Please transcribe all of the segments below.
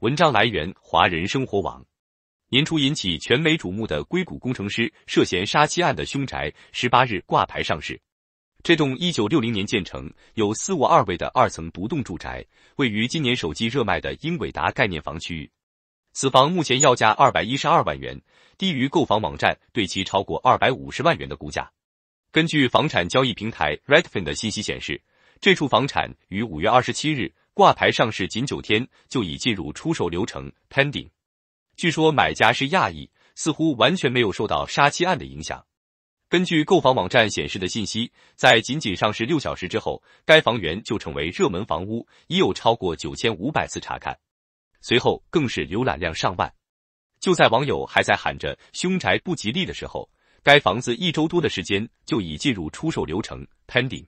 文章来源：华人生活网。年初引起全美瞩目的硅谷工程师涉嫌杀妻案的凶宅，十八日挂牌上市。这栋一九六零年建成、有四五二位的二层独栋住宅，位于今年手机热卖的英伟达概念房区域。此房目前要价二百一十二万元，低于购房网站对其超过二百五十万元的估价。根据房产交易平台 Redfin 的信息显示，这处房产于五月二十七日。挂牌上市仅九天，就已进入出售流程 pending。据说买家是亚裔，似乎完全没有受到杀妻案的影响。根据购房网站显示的信息，在仅仅上市六小时之后，该房源就成为热门房屋，已有超过九千五百次查看。随后更是浏览量上万。就在网友还在喊着凶宅不吉利的时候，该房子一周多的时间就已进入出售流程 pending。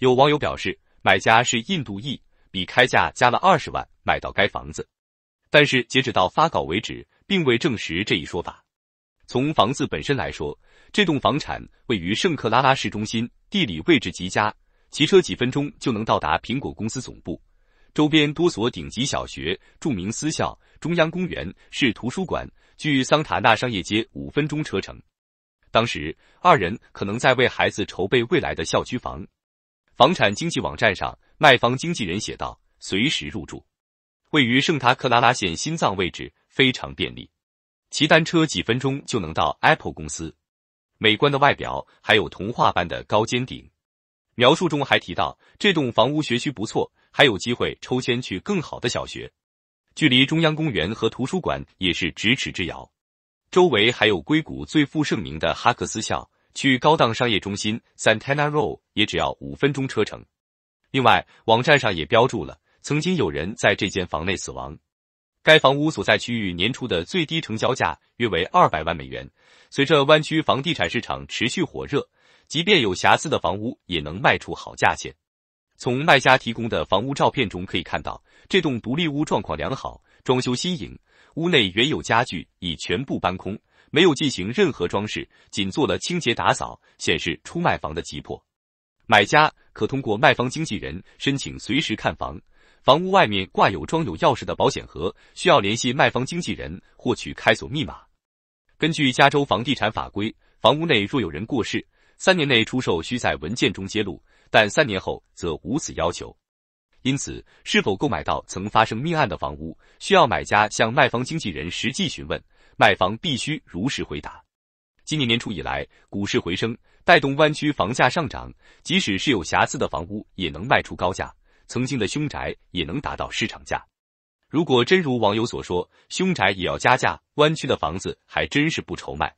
有网友表示，买家是印度裔。比开价加了二十万买到该房子，但是截止到发稿为止，并未证实这一说法。从房子本身来说，这栋房产位于圣克拉拉市中心，地理位置极佳，骑车几分钟就能到达苹果公司总部，周边多所顶级小学、著名私校、中央公园、市图书馆，距桑塔纳商业街五分钟车程。当时二人可能在为孩子筹备未来的校区房。房产经纪网站上。卖方经纪人写道：“随时入住，位于圣塔克拉拉县心脏位置，非常便利，骑单车几分钟就能到 Apple 公司。美观的外表，还有童话般的高尖顶。描述中还提到，这栋房屋学区不错，还有机会抽签去更好的小学。距离中央公园和图书馆也是咫尺之遥，周围还有硅谷最负盛名的哈克斯校。去高档商业中心 Santana r o w 也只要五分钟车程。”另外，网站上也标注了曾经有人在这间房内死亡。该房屋所在区域年初的最低成交价约为二百万美元。随着湾区房地产市场持续火热，即便有瑕疵的房屋也能卖出好价钱。从卖家提供的房屋照片中可以看到，这栋独立屋状况良好，装修新颖，屋内原有家具已全部搬空，没有进行任何装饰，仅做了清洁打扫，显示出卖房的急迫。买家。可通过卖方经纪人申请随时看房，房屋外面挂有装有钥匙的保险盒，需要联系卖方经纪人获取开锁密码。根据加州房地产法规，房屋内若有人过世，三年内出售需在文件中揭露，但三年后则无此要求。因此，是否购买到曾发生命案的房屋，需要买家向卖方经纪人实际询问，卖方必须如实回答。今年年初以来，股市回升，带动湾区房价上涨。即使是有瑕疵的房屋，也能卖出高价。曾经的凶宅也能达到市场价。如果真如网友所说，凶宅也要加价，湾区的房子还真是不愁卖。